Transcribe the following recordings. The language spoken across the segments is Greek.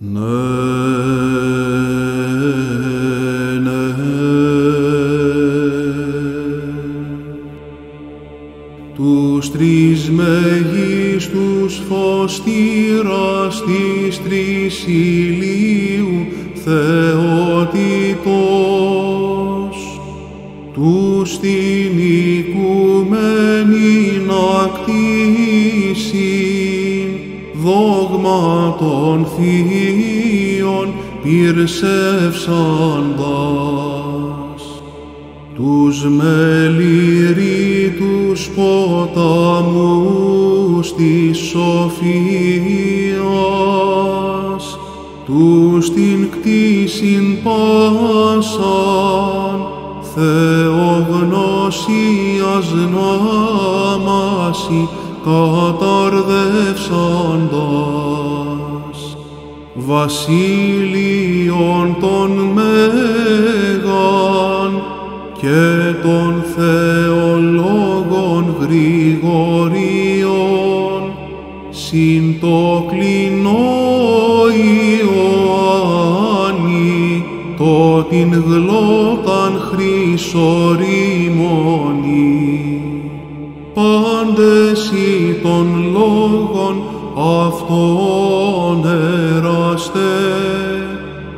Ναι, ναι. Τους τρεις μεγίστους φωστήρας της πλησεύσαντας τους τους ποταμούς της σοφίας τους την κτήσιν πάσαν θεογνωσίας να καταρδεύσαντας βασίλειον των Μέγαν και των θεολόγων Γρηγορίων συν το κλεινό Ιωάννη το την γλώταν χρυσορήμονη πάντες ή των λόγων αυτόν εραστέ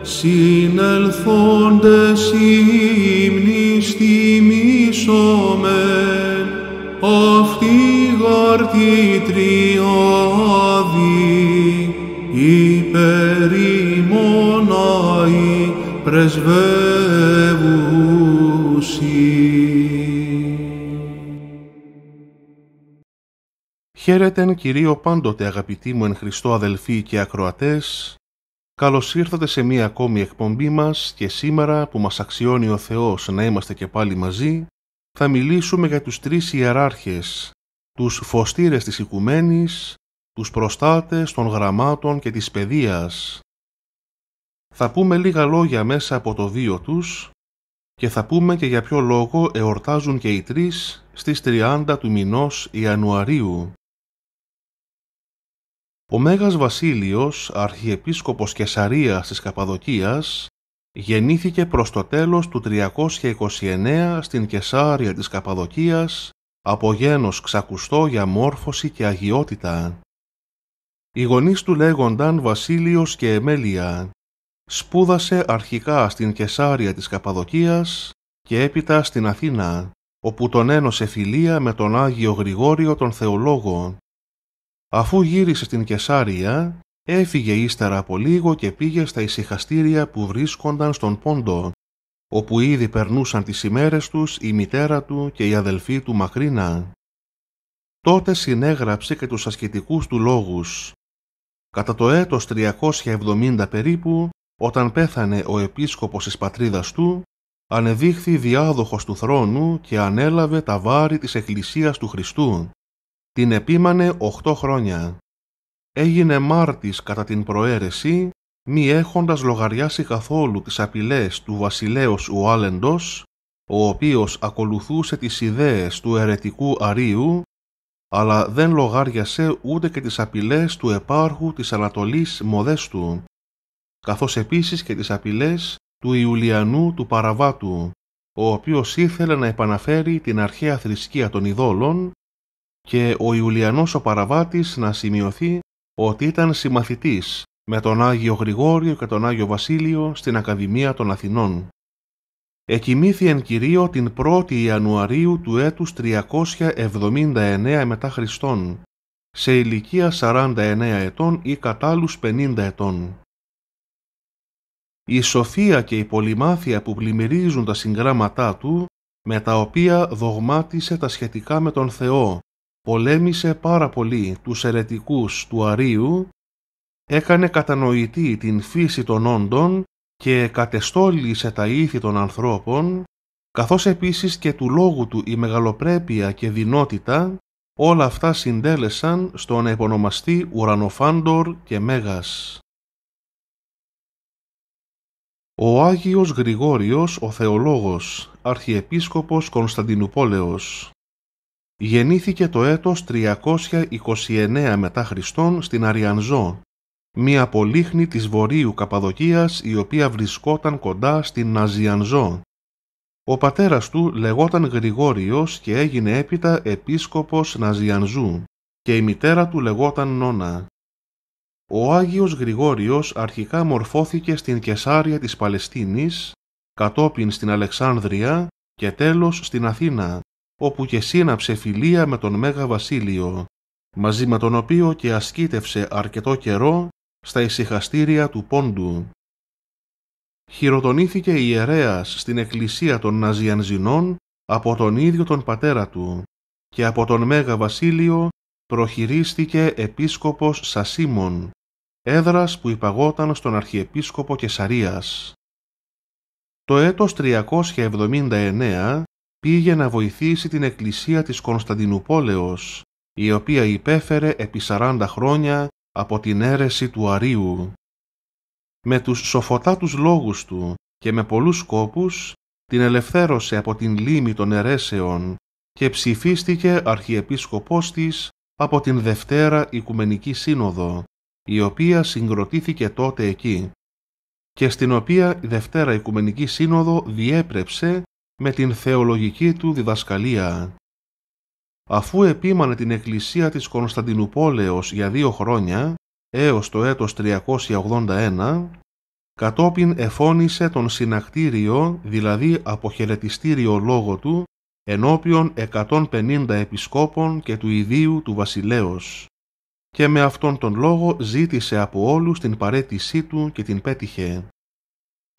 συνελθόντες ύμνης θυμίσομεν αυτή γαρτή τριάδη υπέρ ημών αη Χαίρετεν κυρίω πάντοτε αγαπητοί μου εν Χριστώ αδελφοί και ακροατές. Καλώς ήρθατε σε μία ακόμη εκπομπή μας και σήμερα που μας αξιώνει ο Θεός να είμαστε και πάλι μαζί, θα μιλήσουμε για τους τρεις ιεράρχες, τους φωστήρες της οικουμένης, τους προστάτες των γραμμάτων και της παιδείας. Θα πούμε λίγα λόγια μέσα από το δύο τους και θα πούμε και για ποιο λόγο εορτάζουν και οι τρεις στις 30 του μηνός Ιανουαρίου. Ο Μέγας Βασίλειος, αρχιεπίσκοπος Κεσαρίας της Καπαδοκίας, γεννήθηκε προς το τέλος του 329 στην Κεσάρια της Καπαδοκίας από γένος ξακουστό για μόρφωση και αγιότητα. Οι γονείς του λέγονταν Βασίλειος και Εμέλια. Σπούδασε αρχικά στην Κεσάρια της Καπαδοκίας και έπειτα στην Αθήνα, όπου τον ένωσε φιλία με τον Άγιο Γρηγόριο των Θεόλόγων. Αφού γύρισε στην Κεσάρια, έφυγε ύστερα από λίγο και πήγε στα ησυχαστήρια που βρίσκονταν στον Πόντο, όπου ήδη περνούσαν τις ημέρες τους η μητέρα του και η αδελφή του Μακρίνα. Τότε συνέγραψε και τους ασκητικούς του λόγους. Κατά το έτος 370 περίπου, όταν πέθανε ο επίσκοπος της πατρίδας του, ανεδείχθη διάδοχος του θρόνου και ανέλαβε τα βάρη της Εκκλησίας του Χριστού την επίμανε 8 χρόνια. Έγινε μάρτης κατά την προαίρεση, μη έχοντας λογαριάσει καθόλου τις απειλές του βασιλέως Ουάλεντος, ο οποίος ακολουθούσε τις ιδέες του ερετικού Αρίου, αλλά δεν λογάριασε ούτε και τις απειλές του επάρχου της Ανατολής Μοδέστου, καθώς επίσης και τις απειλές του Ιουλιανού του Παραβάτου, ο οποίος ήθελε να επαναφέρει την αρχαία θρησκεία των ειδόλων και ο Ιουλιανός ο Παραβάτης να σημειωθεί ότι ήταν συμμαθητής με τον Άγιο Γρηγόριο και τον Άγιο Βασίλειο στην Ακαδημία των Αθηνών. Εκοιμήθη εν κυρίω την 1η Ιανουαρίου του έτους 379 μετά Χριστόν, σε ηλικία 49 ετών ή κατάλους 50 ετών. Η σοφία και η πολυμάθεια που πλημμυρίζουν τα συγγράμματά του, με τα οποία δογμάτισε τα σχετικά με τον Θεό, πολέμησε πάρα πολύ τους ερετικούς του Αρίου, έκανε κατανοητή την φύση των όντων και κατεστόλισε τα ήθη των ανθρώπων, καθώς επίσης και του λόγου του η μεγαλοπρέπεια και δυνότητα, όλα αυτά συντέλεσαν στον επωνομαστή Ουρανοφάντορ και Μέγας. Ο Άγιος Γρηγόριος ο Θεολόγος, Αρχιεπίσκοπος Κωνσταντινούπολεος Γεννήθηκε το έτος 329 μετά Χριστόν στην Αριανζό, μία πολύχνη της βορείου Καπαδοκίας η οποία βρισκόταν κοντά στην Ναζιανζό. Ο πατέρας του λεγόταν Γρηγόριος και έγινε έπειτα επίσκοπος Ναζιανζού και η μητέρα του λεγόταν Νόνα. Ο Άγιος Γρηγόριος αρχικά μορφώθηκε στην Κεσάρια της Παλαιστίνης, κατόπιν στην Αλεξάνδρεια και τέλος στην Αθήνα όπου και σύναψε φιλία με τον Μέγα Βασίλειο, μαζί με τον οποίο και ασκήτευσε αρκετό καιρό στα ησυχαστήρια του Πόντου. Χειροτονήθηκε ιερέας στην εκκλησία των Ναζιανζινών από τον ίδιο τον πατέρα του και από τον Μέγα Βασίλειο προχειρίστηκε επίσκοπος Σασίμων, έδρας που υπαγόταν στον Αρχιεπίσκοπο Κεσαρίας. Το έτος 379 πήγε να βοηθήσει την εκκλησία της Κωνσταντινουπόλεως, η οποία υπέφερε επί 40 χρόνια από την αίρεση του Αρίου. Με τους τους λόγους του και με πολλούς σκόπους την ελευθέρωσε από την λίμη των αιρέσεων και ψηφίστηκε αρχιεπίσκοπός της από την Δευτέρα Οικουμενική Σύνοδο, η οποία συγκροτήθηκε τότε εκεί και στην οποία η Δευτέρα Οικουμενική Σύνοδο διέπρεψε με την θεολογική του διδασκαλία. Αφού επίμανε την εκκλησία της Κωνσταντινουπόλεως για δύο χρόνια, έως το έτος 381, κατόπιν εφώνησε τον συνακτήριο, δηλαδή αποχαιρετιστήριο λόγο του, ενώπιον 150 επισκόπων και του ιδίου του βασιλέως. Και με αυτόν τον λόγο ζήτησε από όλους την παρέτησή του και την πέτυχε.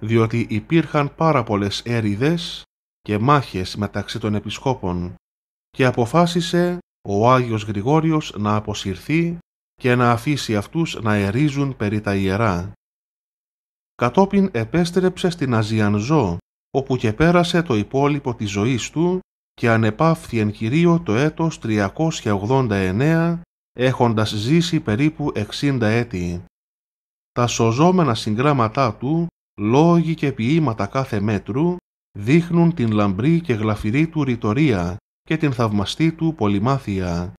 Διότι υπήρχαν πάρα πολλές και μάχες μεταξύ των επισκόπων και αποφάσισε ο Άγιος Γρηγόριος να αποσυρθεί και να αφήσει αυτούς να ερίζουν περί τα ιερά. Κατόπιν επέστρεψε στην Αζιανζό, όπου και πέρασε το υπόλοιπο της ζωής του και ανεπάφθη εν κυρίω το έτος 389, έχοντας ζήσει περίπου 60 έτη. Τα σωζόμενα συγγράμματά του, λόγοι και ποίηματα κάθε μέτρου, δείχνουν την λαμπρή και γλαφυρή του ρητορία και την θαυμαστή του πολυμάθεια.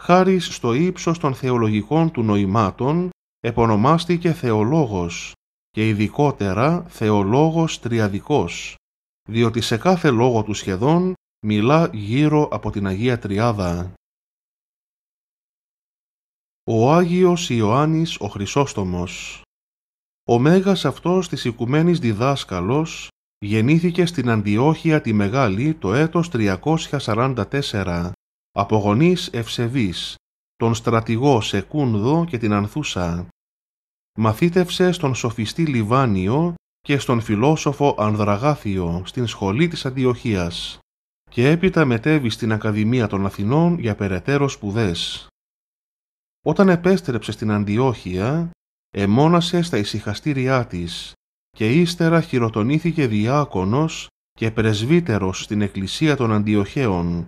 Χάρη στο ύψος των θεολογικών του νοημάτων επωνομάστηκε θεολόγος και ειδικότερα θεολόγος τριαδικός, διότι σε κάθε λόγο του σχεδόν μιλά γύρω από την Αγία Τριάδα. Ο Άγιος Ιωάννης ο Χρυσόστομος Ο μέγας αυτός της οικουμένης διδάσκαλος Γεννήθηκε στην Αντιόχεια τη Μεγάλη το έτος 344 από γονείς Ευσεβής, τον στρατηγό Σεκούνδο και την Ανθούσα. Μαθήτευσε στον σοφιστή Λιβάνιο και στον φιλόσοφο Ανδραγάθιο στην σχολή της Αντιοχίας και έπειτα μετέβη στην Ακαδημία των Αθηνών για περαιτέρω σπουδές. Όταν επέστρεψε στην Αντιόχεια, εμόνασε στα ησυχαστήριά της και ύστερα χειροτονήθηκε διάκονος και πρεσβύτερος στην Εκκλησία των Αντιοχαίων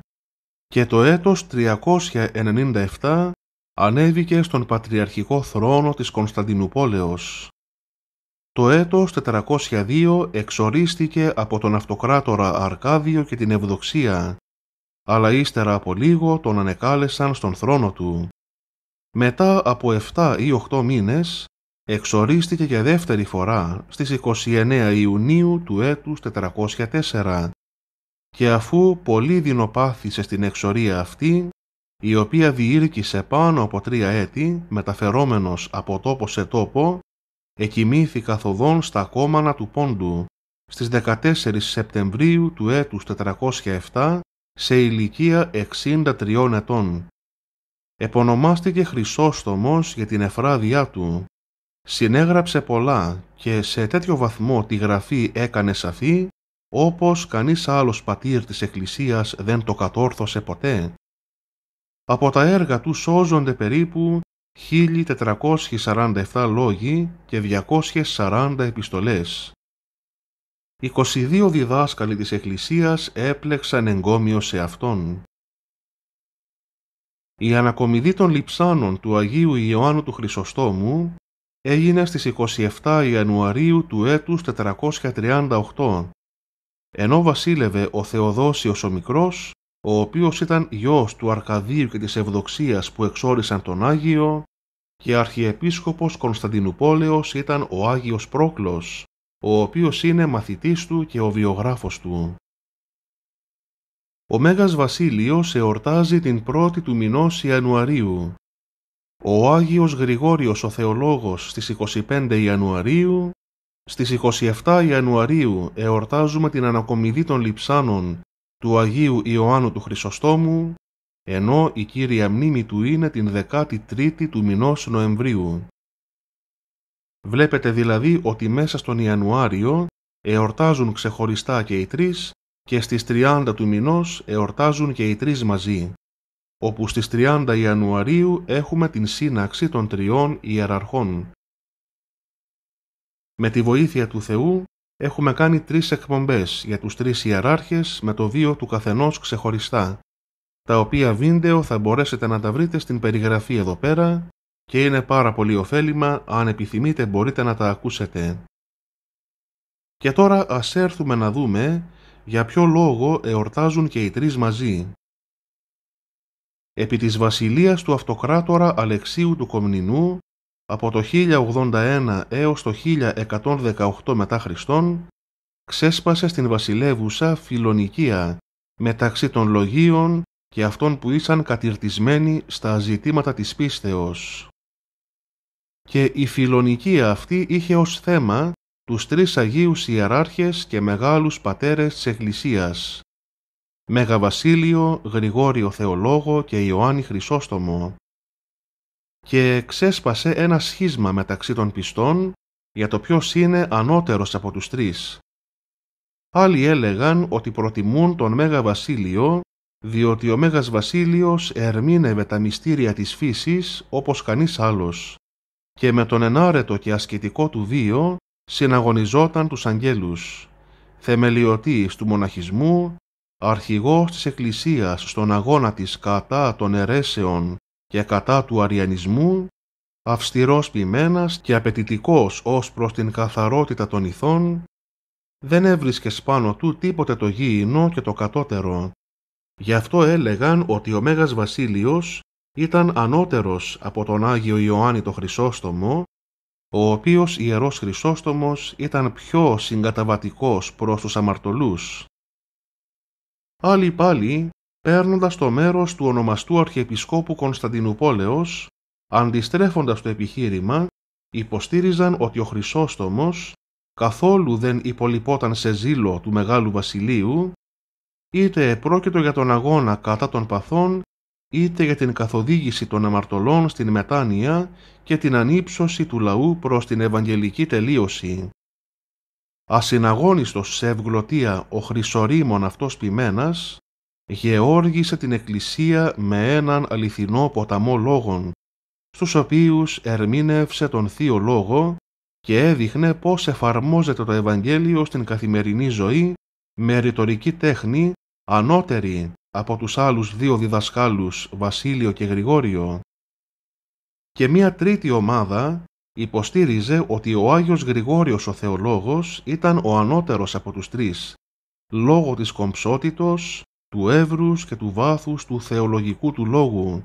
και το έτος 397 ανέβηκε στον Πατριαρχικό θρόνο της Κωνσταντινούπολεως. Το έτος 402 εξορίστηκε από τον αυτοκράτορα Αρκάδιο και την Ευδοξία, αλλά ύστερα από λίγο τον ανεκάλεσαν στον θρόνο του. Μετά από 7 ή 8 μήνες εξορίστηκε για δεύτερη φορά στις 29 Ιουνίου του έτους 404 και αφού πολύ δεινοπάθησε στην εξορία αυτή, η οποία διήρκησε πάνω από τρία έτη, μεταφερόμενος από τόπο σε τόπο, εκοιμήθη καθοδόν στα κόμμανα του Πόντου στις 14 Σεπτεμβρίου του έτους 407 σε ηλικία 63 ετών. Επονομάστηκε Χρυσόστομος για την εφράδιά του Συνέγραψε πολλά και σε τέτοιο βαθμό τη γραφή έκανε σαφή, όπως κανείς άλλος πατήρ της Εκκλησίας δεν το κατόρθωσε ποτέ. Από τα έργα του σώζονται περίπου 1447 λόγοι και 240 επιστολές. 22 διδάσκαλοι της Εκκλησίας έπλεξαν εγκόμιο σε αυτόν. Η ανακομιδή των λιψάνων του Αγίου Ιωάννου του Χρυσοστόμου έγινε στις 27 Ιανουαρίου του έτους 438, ενώ βασίλευε ο Θεοδόσιος ο Μικρός, ο οποίος ήταν γιος του Αρκαδίου και της Ευδοξίας που εξόρισαν τον Άγιο, και αρχιεπίσκοπος Κωνσταντινουπόλεως ήταν ο Άγιος Πρόκλος, ο οποίος είναι μαθητής του και ο βιογράφος του. Ο Μέγας Βασίλειος εορτάζει την πρώτη του μηνός Ιανουαρίου, ο Άγιος Γρηγόριος ο Θεολόγος στις 25 Ιανουαρίου, στις 27 Ιανουαρίου εορτάζουμε την ανακομιδή των λιψάνων του Αγίου Ιωάννου του Χρυσοστόμου, ενώ η κύρια μνήμη του είναι την 13η του μηνός Νοεμβρίου. Βλέπετε δηλαδή ότι μέσα στον Ιανουάριο εορτάζουν ξεχωριστά και οι τρεις και στις 30 του μηνός εορτάζουν και οι τρεις μαζί όπου στις 30 Ιανουαρίου έχουμε την σύναξη των τριών ιεραρχών. Με τη βοήθεια του Θεού έχουμε κάνει τρεις εκπομπές για τους τρεις ιεράρχες με το βίο του καθενός ξεχωριστά, τα οποία βίντεο θα μπορέσετε να τα βρείτε στην περιγραφή εδώ πέρα και είναι πάρα πολύ ωφέλιμα, αν επιθυμείτε μπορείτε να τα ακούσετε. Και τώρα ας έρθουμε να δούμε για ποιο λόγο εορτάζουν και οι τρεις μαζί επί της βασιλείας του αυτοκράτορα Αλεξίου του Κομνηνού από το 1081 έως το 1118 μετά Χριστόν, ξέσπασε στην βασιλεύουσα φιλονικία μεταξύ των λογίων και αυτών που ήσαν κατηρτισμένοι στα ζητήματα της πίστεως. Και η φιλονικία αυτή είχε ως θέμα τους τρεις Αγίους Ιεράρχες και Μεγάλους Πατέρες της Εκκλησίας, Βασίλειο, Γρηγόριο Θεολόγο και Ιωάννη Χρυσόστομο και ξέσπασε ένα σχίσμα μεταξύ των πιστών για το ποιος είναι ανώτερος από τους τρεις. Άλλοι έλεγαν ότι προτιμούν τον Μέγα Βασίλειο διότι ο Μέγας Βασίλειος ερμήνευε τα μυστήρια της φύσης όπως κανείς άλλος και με τον ενάρετο και ασκητικό του βίο συναγωνιζόταν τους αγγέλους, θεμελιωτής του μοναχισμού αρχηγός της Εκκλησίας στον αγώνα της κατά των αιρέσεων και κατά του αριανισμού, αυστηρός ποιμένας και απαιτητικός ως προς την καθαρότητα των ηθών, δεν έβρισκε πάνω του τίποτε το γήινο και το κατώτερο. Γι' αυτό έλεγαν ότι ο Μέγας Βασίλειος ήταν ανώτερος από τον Άγιο Ιωάννη το Χρυσόστομο, ο οποίος Ιερός Χρυσόστομος ήταν πιο συγκαταβατικός προς τους αμαρτωλούς Άλλοι πάλι, παίρνοντας το μέρος του ονομαστού Αρχιεπισκόπου Κωνσταντινούπολεως, αντιστρέφοντας το επιχείρημα, υποστήριζαν ότι ο Χρυσότομο καθόλου δεν υπολοιπόταν σε ζήλο του Μεγάλου Βασιλείου, είτε πρόκειτο για τον αγώνα κατά των παθών, είτε για την καθοδήγηση των αμαρτωλών στην μετάνοια και την ανύψωση του λαού προς την Ευαγγελική τελείωση ασυναγώνιστος σε ευγλωτία ο χρυσορήμων αυτός ποιμένας, γεώργησε την εκκλησία με έναν αληθινό ποταμό λόγων, στους οποίους ερμήνευσε τον Θείο Λόγο και έδειχνε πώς εφαρμόζεται το Ευαγγέλιο στην καθημερινή ζωή με ρητορική τέχνη ανώτερη από τους άλλους δύο διδασκάλους Βασίλειο και Γρηγόριο. Και μία τρίτη ομάδα Υποστήριζε ότι ο Άγιος Γρηγόριος ο Θεολόγος ήταν ο ανώτερος από τους τρεις, λόγω της κομψότητος, του εύρους και του βάθους του θεολογικού του λόγου.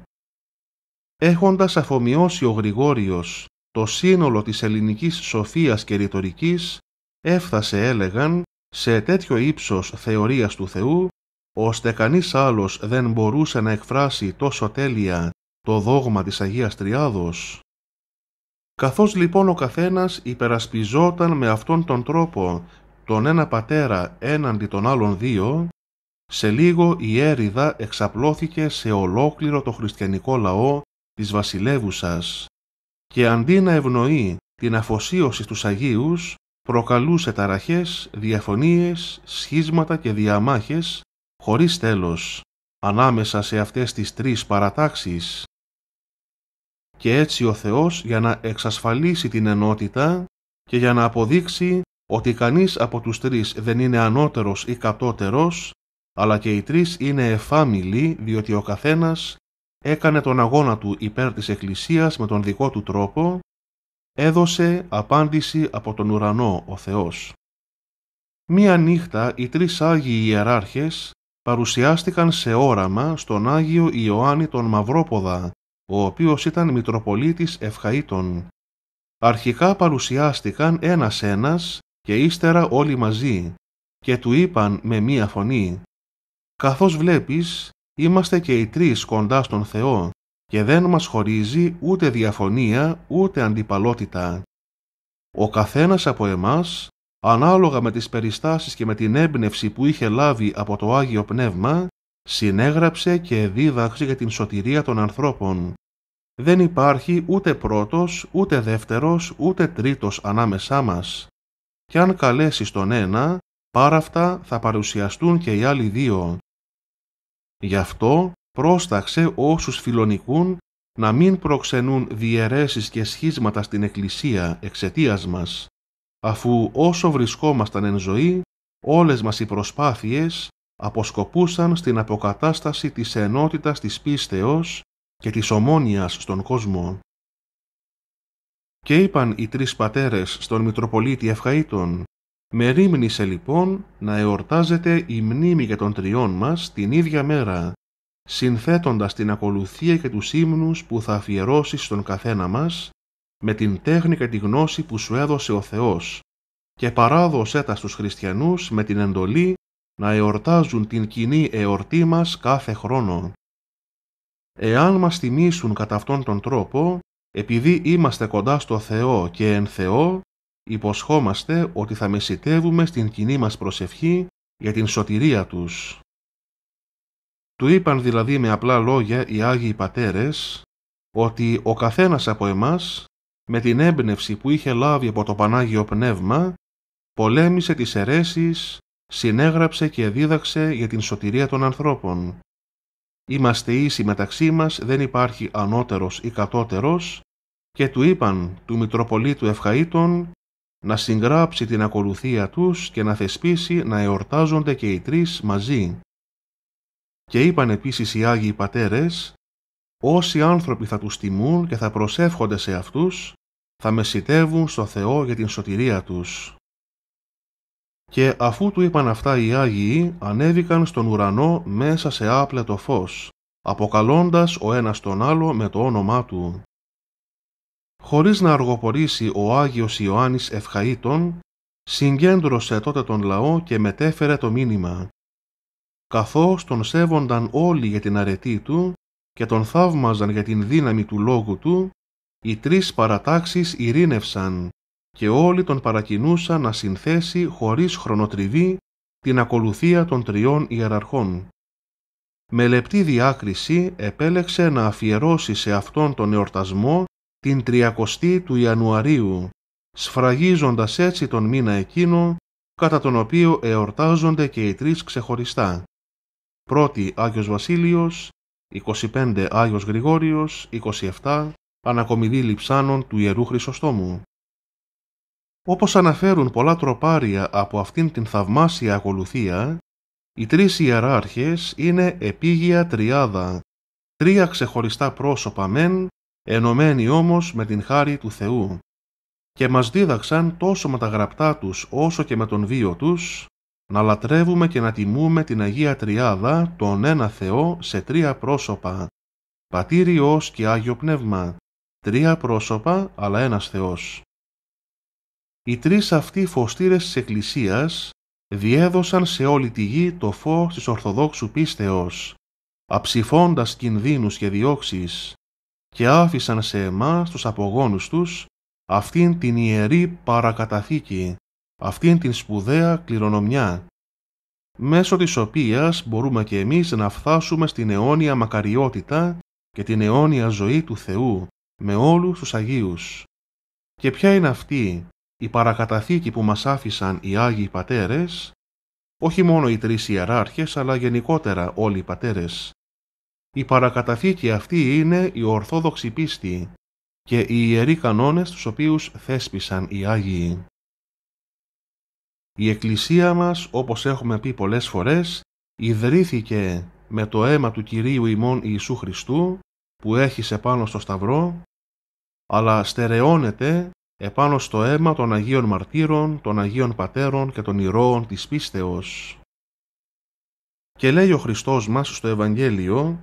Έχοντας αφομοιώσει ο Γρηγόριος το σύνολο της ελληνικής σοφίας και ρητορικής, έφτασε έλεγαν σε τέτοιο ύψος θεωρίας του Θεού, ώστε κανείς άλλος δεν μπορούσε να εκφράσει τόσο τέλεια το δόγμα της Αγίας Τριάδος. Καθώς λοιπόν ο καθένας υπερασπιζόταν με αυτόν τον τρόπο τον ένα πατέρα έναντι των άλλων δύο, σε λίγο η έριδα εξαπλώθηκε σε ολόκληρο το χριστιανικό λαό της βασιλεύουσας και αντί να ευνοεί την αφοσίωση στους Αγίους, προκαλούσε ταραχές, διαφωνίες, σχίσματα και διαμάχες χωρίς τέλος ανάμεσα σε αυτές τις τρεις παρατάξεις και έτσι ο Θεός για να εξασφαλίσει την ενότητα και για να αποδείξει ότι κανείς από τους τρεις δεν είναι ανώτερος ή κατώτερος, αλλά και οι τρεις είναι εφάμιλοι διότι ο καθένας έκανε τον αγώνα του υπέρ της Εκκλησίας με τον δικό του τρόπο, έδωσε απάντηση από τον ουρανό ο Θεός. Μία νύχτα οι τρεις Άγιοι Ιεράρχες παρουσιάστηκαν σε όραμα στον Άγιο Ιωάννη τον Μαυρόποδα ο οποίος ήταν Μητροπολίτης Ευχαΐτων. Αρχικά παρουσιάστηκαν ένας-ένας και ύστερα όλοι μαζί και του είπαν με μία φωνή «Καθώς βλέπεις, είμαστε και οι τρεις κοντά στον Θεό και δεν μας χωρίζει ούτε διαφωνία ούτε αντιπαλότητα. Ο καθένας από εμάς, ανάλογα με τις περιστάσεις και με την έμπνευση που είχε λάβει από το Άγιο Πνεύμα, Συνέγραψε και δίδαξε για την σωτηρία των ανθρώπων. Δεν υπάρχει ούτε πρώτος, ούτε δεύτερος, ούτε τρίτος ανάμεσά μας. Κι αν καλέσεις τον ένα, πάρα αυτά θα παρουσιαστούν και οι άλλοι δύο. Γι' αυτό πρόσταξε όσους φιλονικούν να μην προξενούν διαιρέσεις και σχίσματα στην Εκκλησία εξαιτίας μας, αφού όσο βρισκόμασταν εν ζωή, όλες μας οι προσπάθειες αποσκοπούσαν στην αποκατάσταση της ενότητας της πίστεως και της ομόνιας στον κόσμο. Και είπαν οι τρεις πατέρες στον Μητροπολίτη Ευχαΐτων «Με ρίμνησε λοιπόν να εορτάζεται η μνήμη για των τριών μας την ίδια μέρα, συνθέτοντας την ακολουθία και τους ύμνους που θα αφιερώσεις στον καθένα μας, με την τέχνη και τη γνώση που σου έδωσε ο Θεός, και παράδοσέ τα στους χριστιανούς με την εντολή να εορτάζουν την κοινή εορτή μας κάθε χρόνο. Εάν μας θυμίσουν κατά αυτόν τον τρόπο, επειδή είμαστε κοντά στο Θεό και εν Θεό, υποσχόμαστε ότι θα μεσητεύουμε στην κοινή μας προσευχή για την σωτηρία τους. Του είπαν δηλαδή με απλά λόγια οι Άγιοι Πατέρες ότι ο καθένας από εμάς με την έμπνευση που είχε λάβει από το Πανάγιο Πνεύμα πολέμησε τις αιρέσεις, συνέγραψε και δίδαξε για την σωτηρία των ανθρώπων. Είμαστε ίσοι μεταξύ μας, δεν υπάρχει ανώτερος ή κατώτερος και του είπαν του Μητροπολίτου Ευχαΐτων να συγγράψει την ακολουθία τους και να θεσπίσει να εορτάζονται και οι τρεις μαζί. Και είπαν επίσης οι Άγιοι Πατέρες όσοι άνθρωποι θα τους τιμούν και θα προσεύχονται σε αυτούς θα μεσητεύουν στο Θεό για την σωτηρία τους. Και αφού του είπαν αυτά οι Άγιοι, ανέβηκαν στον ουρανό μέσα σε άπλετο φως, αποκαλώντας ο ένας τον άλλο με το όνομά του. Χωρίς να αργοπορήσει ο Άγιος Ιωάννης Ευχαΐτων, συγκέντρωσε τότε τον λαό και μετέφερε το μήνυμα. Καθώς τον σέβονταν όλοι για την αρετή του και τον θαύμαζαν για την δύναμη του λόγου του, οι τρεις παρατάξεις ειρήνευσαν και όλοι τον παρακινούσαν να συνθέσει χωρίς χρονοτριβή την ακολουθία των τριών ιεραρχών. Με λεπτή διάκριση επέλεξε να αφιερώσει σε αυτόν τον εορτασμό την 30η του Ιανουαρίου, σφραγίζοντας έτσι τον μήνα εκείνο, κατά τον οποίο εορτάζονται και οι τρεις ξεχωριστά. 1η Άγιος Βασίλειος, 25 Άγιος Γρηγόριος, 27 Ανακομιδή Λιψάνων του Ιερού Χρυσοστόμου. Όπως αναφέρουν πολλά τροπάρια από αυτήν την θαυμάσια ακολουθία, οι τρεις ιεράρχες είναι επίγεια τριάδα, τρία ξεχωριστά πρόσωπα μεν, ενωμένοι όμως με την χάρη του Θεού και μας δίδαξαν τόσο με τα γραπτά τους όσο και με τον βίο τους, να λατρεύουμε και να τιμούμε την Αγία Τριάδα, τον ένα Θεό, σε τρία πρόσωπα, Πατήριος και Άγιο Πνεύμα, τρία πρόσωπα αλλά ένας Θεός. Οι τρεις αυτοί φωστήρες της Εκκλησίας διέδωσαν σε όλη τη γη το φως της Ορθοδόξου πίστεως, αψηφώντας κινδύνους και διώξεις, και άφησαν σε εμάς τους απογόνους τους αυτήν την ιερή παρακαταθήκη, αυτήν την σπουδαία κληρονομιά, μέσω της οποίας μπορούμε και εμείς να φτάσουμε στην αιώνια μακαριότητα και την αιώνια ζωή του Θεού με όλους τους Αγίους. Και ποια είναι αυτή η παρακαταθήκη που μας άφησαν οι Άγιοι Πατέρες, όχι μόνο οι τρεις ιεράρχες, αλλά γενικότερα όλοι οι πατέρες. Η παρακαταθήκη αυτή είναι η Ορθόδοξη πίστη και οι ιεροί κανόνες τους οποίους θέσπισαν οι Άγιοι. Η Εκκλησία μας, όπως έχουμε πει πολλές φορές, ιδρύθηκε με το αίμα του Κυρίου ημών Ιησού Χριστού που έχει πάνω στο σταυρό, αλλά στερεώνεται επάνω στο αίμα των Αγίων Μαρτύρων, των Αγίων Πατέρων και των ηρώων της πίστεως. Και λέει ο Χριστός μας στο Ευαγγέλιο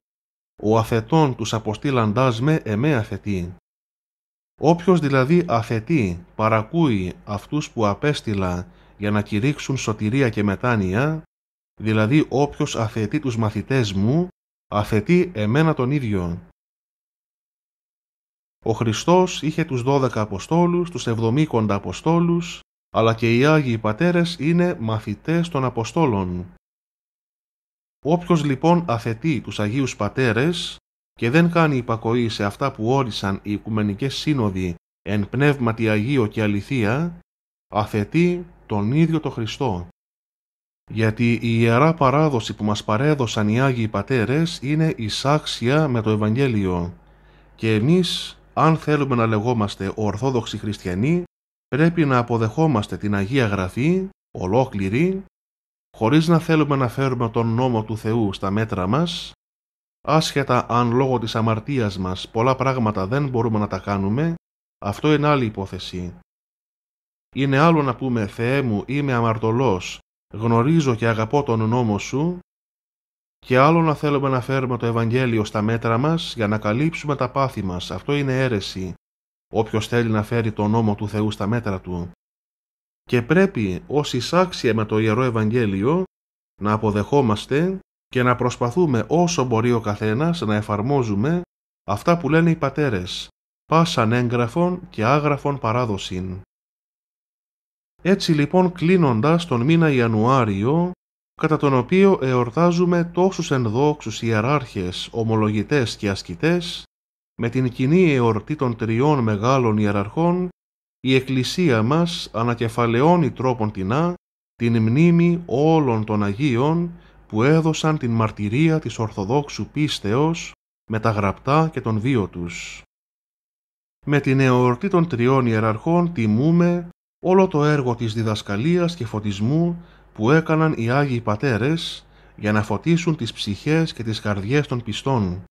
«Ο αθετών τους αποστήλαντάς με εμέ αθετή». Όποιος δηλαδή αθετή παρακούει αυτούς που απέστειλα για να κηρύξουν σωτηρία και μετάνοια, δηλαδή όποιος αθετεί τους μαθητές μου, αθετεί εμένα τον ίδιο. Ο Χριστός είχε τους 12 Αποστόλους, τους 70 Αποστόλους, αλλά και οι Άγιοι Πατέρες είναι μαθητές των Αποστόλων. Όποιος λοιπόν αθετεί τους Αγίους Πατέρες και δεν κάνει υπακοή σε αυτά που όρισαν οι Οικουμενικές Σύνοδοι εν πνεύματι Αγίο και Αληθεία, αθετεί τον ίδιο το Χριστό. Γιατί η Ιερά Παράδοση που μας παρέδωσαν οι Άγιοι Πατέρες είναι εισάξια με το Ευαγγέλιο και εμείς αν θέλουμε να λεγόμαστε Ορθόδοξοι Χριστιανοί, πρέπει να αποδεχόμαστε την Αγία Γραφή, ολόκληρη, χωρίς να θέλουμε να φέρουμε τον νόμο του Θεού στα μέτρα μας, άσχετα αν λόγω της αμαρτίας μας πολλά πράγματα δεν μπορούμε να τα κάνουμε, αυτό είναι άλλη υπόθεση. Είναι άλλο να πούμε «Θεέ μου, είμαι αμαρτωλός, γνωρίζω και αγαπώ τον νόμο σου, και άλλο να θέλουμε να φέρουμε το Ευαγγέλιο στα μέτρα μας για να καλύψουμε τα πάθη μας. Αυτό είναι αίρεση. Όποιος θέλει να φέρει τον νόμο του Θεού στα μέτρα του. Και πρέπει ως εισάξια με το ιερό Ευαγγέλιο να αποδεχόμαστε και να προσπαθούμε όσο μπορεί ο καθένας να εφαρμόζουμε αυτά που λένε οι πατέρες, πάσαν έγγραφων και άγραφων παράδοσιν. Έτσι λοιπόν κλείνοντας τον μήνα Ιανουάριο κατά τον οποίο εορτάζουμε τόσους ενδόξους ιεράρχες, ομολογητές και ασκητές, με την κοινή εορτή των τριών μεγάλων ιεραρχών, η Εκκλησία μας ανακεφαλαιώνει τρόπον τηνά, την μνήμη όλων των Αγίων που έδωσαν την μαρτυρία της Ορθοδόξου πίστεως με τα γραπτά και τον βίο τους. Με την εορτή των τριών ιεραρχών τιμούμε όλο το έργο της διδασκαλίας και φωτισμού που έκαναν οι Άγιοι Πατέρες για να φωτίσουν τις ψυχές και τις καρδιές των πιστών.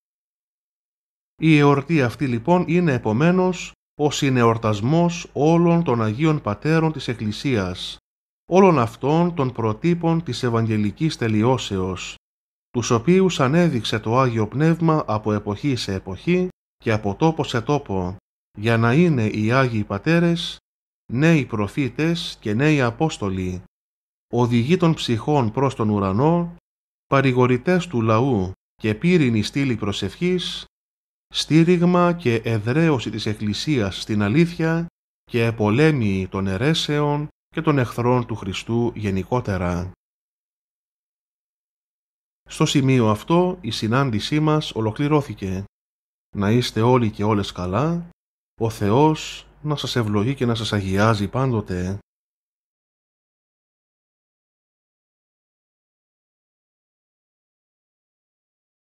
Η εορτή αυτή λοιπόν είναι επομένως ο συνεορτασμός όλων των Αγίων Πατέρων της Εκκλησίας, όλων αυτών των προτύπων της Ευαγγελικής Τελειώσεως, τους οποίους ανέδειξε το Άγιο Πνεύμα από εποχή σε εποχή και από τόπο σε τόπο, για να είναι οι Άγιοι Πατέρες νέοι προφήτες και νέοι Απόστολοι, οδηγεί των ψυχών προς τον ουρανό, παρηγορητές του λαού και πύρινη στήλη προσευχής, στήριγμα και εδραίωση της Εκκλησίας στην αλήθεια και επολέμη των αιρέσεων και των εχθρών του Χριστού γενικότερα. Στο σημείο αυτό η συνάντησή μας ολοκληρώθηκε. Να είστε όλοι και όλες καλά, ο Θεός να σας ευλογεί και να σας αγιάζει πάντοτε.